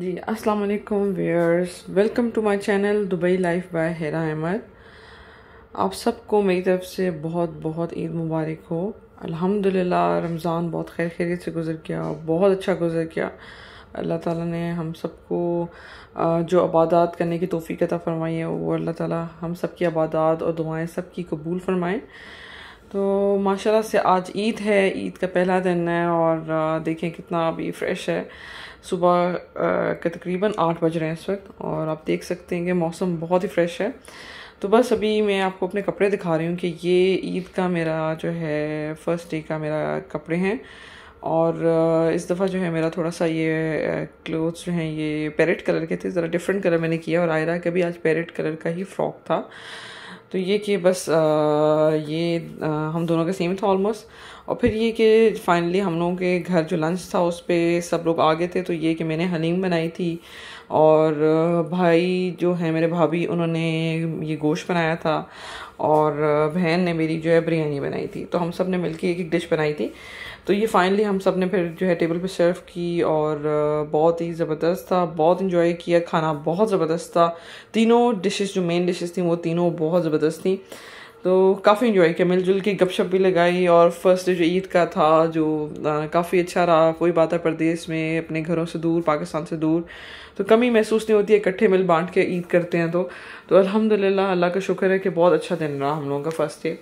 जी अस्सलाम वालेकुम वेयर्स welcome to my channel Dubai life by Hera Ahmed आप सबको मेरी तरफ से बहुत बहुत ईद मुबारक हो अल्हम्दुलिल्लाह रमज़ान बहुत खैर खैरियत से गुज़र गया बहुत अच्छा गुज़र गया अल्लाह ताला ने हम सबको जो आबादात करने की तोफ़ी कता फ़रमाई है वो अल्लाह ताला हम सबकी की आबादात और दुआएँ सबकी कबूल फ़रमाएँ तो माशाल्लाह से आज ईद है ईद का पहला दिन है और देखें कितना अभी फ्रेश है सुबह के तकरीबन आठ बज रहे हैं इस वक्त और आप देख सकते हैं कि मौसम बहुत ही फ्रेश है तो बस अभी मैं आपको अपने कपड़े दिखा रही हूँ कि ये ईद का मेरा जो है फ़र्स्ट डे का मेरा कपड़े हैं और इस दफ़ा जो है मेरा थोड़ा सा ये क्लोथ्स जो हैं ये पैरेट कलर के थे ज़रा डिफरेंट कलर मैंने किया और आयरा का भी आज पैरेट कलर का ही फ्रॉक था तो ये कि बस आ, ये आ, हम दोनों का सेम था ऑलमोस्ट और फिर ये कि फाइनली हम लोगों के घर जो लंच था उस पर सब लोग आ गए थे तो ये कि मैंने हनीम बनाई थी और भाई जो है मेरे भाभी उन्होंने ये गोश्त बनाया था और बहन ने मेरी जो है बिरयानी बनाई थी तो हम सब ने मिल एक एक डिश बनाई थी तो ये फाइनली हम सब ने फिर जो है टेबल पे सर्व की और बहुत ही ज़बरदस्त था बहुत इन्जॉय किया खाना बहुत ज़बरदस्त था तीनों डिशेस जो मेन डिशेस थी वो तीनों बहुत ज़बरदस्त थी तो काफ़ी इन्जॉय किया मिलजुल के गपशप भी लगाई और फर्स्ट डे जो ईद का था जो काफ़ी अच्छा रहा कोई बात है प्रदेश में अपने घरों से दूर पाकिस्तान से दूर तो कमी महसूस नहीं होती है इकट्ठे मिल बांट के ईद करते हैं तो तो अल्हम्दुलिल्लाह अल्लाह का शुक्र है कि बहुत अच्छा दिन रहा हम लोगों का फर्स्ट डे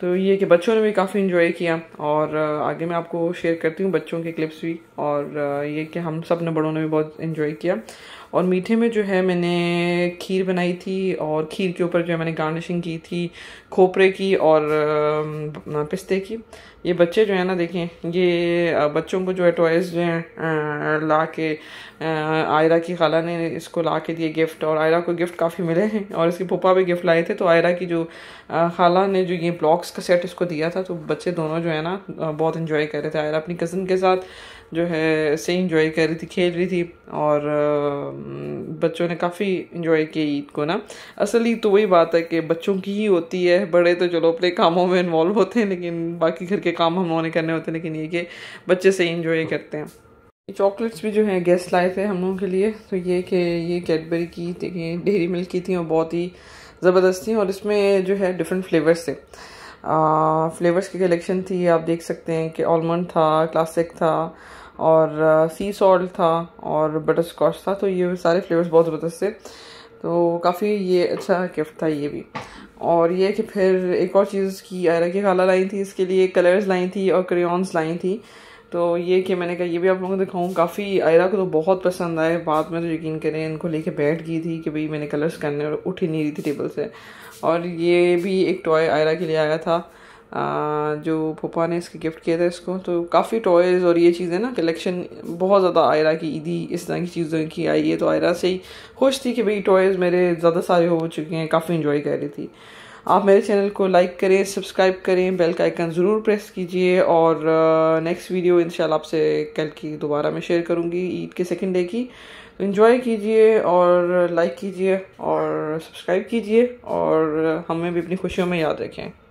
तो ये कि बच्चों ने भी काफ़ी इन्जॉय किया और आगे मैं आपको शेयर करती हूँ बच्चों के क्लिप्स भी और ये कि हम सब ने बड़ों ने भी बहुत इन्जॉय किया और मीठे में जो है मैंने खीर बनाई थी और खीर के ऊपर जो है मैंने गार्निशिंग की थी खोपरे की और पिस्ते की ये बच्चे जो है ना देखें ये बच्चों को जो है टॉयज़ जो हैं ला के आयरा की खाला ने इसको ला के दिए गिफ्ट और आयरा को गिफ्ट काफ़ी मिले हैं और इसके पप्पा भी गिफ्ट लाए थे तो आयरा की जो खाला ने जो ये ब्लॉक्स का सेट इसको दिया था तो बच्चे दोनों जो है ना बहुत इन्जॉय कर रहे थे आयरा अपनी कज़न के साथ जो है से इंजॉय कर रही थी खेल रही थी और बच्चों ने काफ़ी इन्जॉय किया ईद को ना असल ईद तो वही बात है कि बच्चों की ही होती है बड़े तो चलो अपने कामों में इन्वॉल्व होते हैं लेकिन बाकी घर के काम हम लोगों ने करने होते हैं लेकिन ये कि बच्चे से इन्जॉय करते हैं चॉकलेट्स भी जो है गेस्ट लाए थे हम लोगों के लिए तो ये कि ये कैडबरी की देखिए डेयरी मिल्क की थी और बहुत ही ज़बरदस्त थी और इसमें जो है डिफरेंट फ्लेवर्स थे फ्लेवर्स की कलेक्शन थी आप देख सकते हैं कि आलमंड था क्लासिक था और सी सॉल्ट था और बटर स्कॉच था तो ये सारे फ्लेवर्स बहुत ज़बरदस्त थे तो काफ़ी ये अच्छा गिफ्ट था ये भी और ये कि फिर एक और चीज़ की आयरा की खाला लाई थी इसके लिए कलर्स लाई थी और क्रेन्स लाई थी तो ये कि मैंने कहा ये भी आप लोगों को दिखाऊँ काफ़ी आयरा को तो बहुत पसंद आए बाद में तो यकीन करें इनको लेके बैठ गई थी कि भाई मैंने कलर्स करने और उठ ही नहीं रही थी टेबल से और ये भी एक टॉय आयरा के लिए आया था जो पापा ने इसके गिफ्ट किया था इसको तो काफ़ी टॉयज़ और ये चीज़ें ना कलेक्शन बहुत ज़्यादा आयरा की ईदी इस तरह की चीज़ों की आई है तो आयरा से ही खुश थी कि भाई टॉयज़ मेरे ज़्यादा सारे हो चुके हैं काफ़ी इन्जॉय कर रही थी आप मेरे चैनल को लाइक करें सब्सक्राइब करें बेल का आइकन ज़रूर प्रेस कीजिए और नेक्स्ट वीडियो इंशाल्लाह आपसे कल की दोबारा मैं शेयर करूँगी ईद के सेकेंड डे की इंजॉय तो इन्जॉय कीजिए और लाइक कीजिए और सब्सक्राइब कीजिए और हमें भी अपनी खुशियों में याद रखें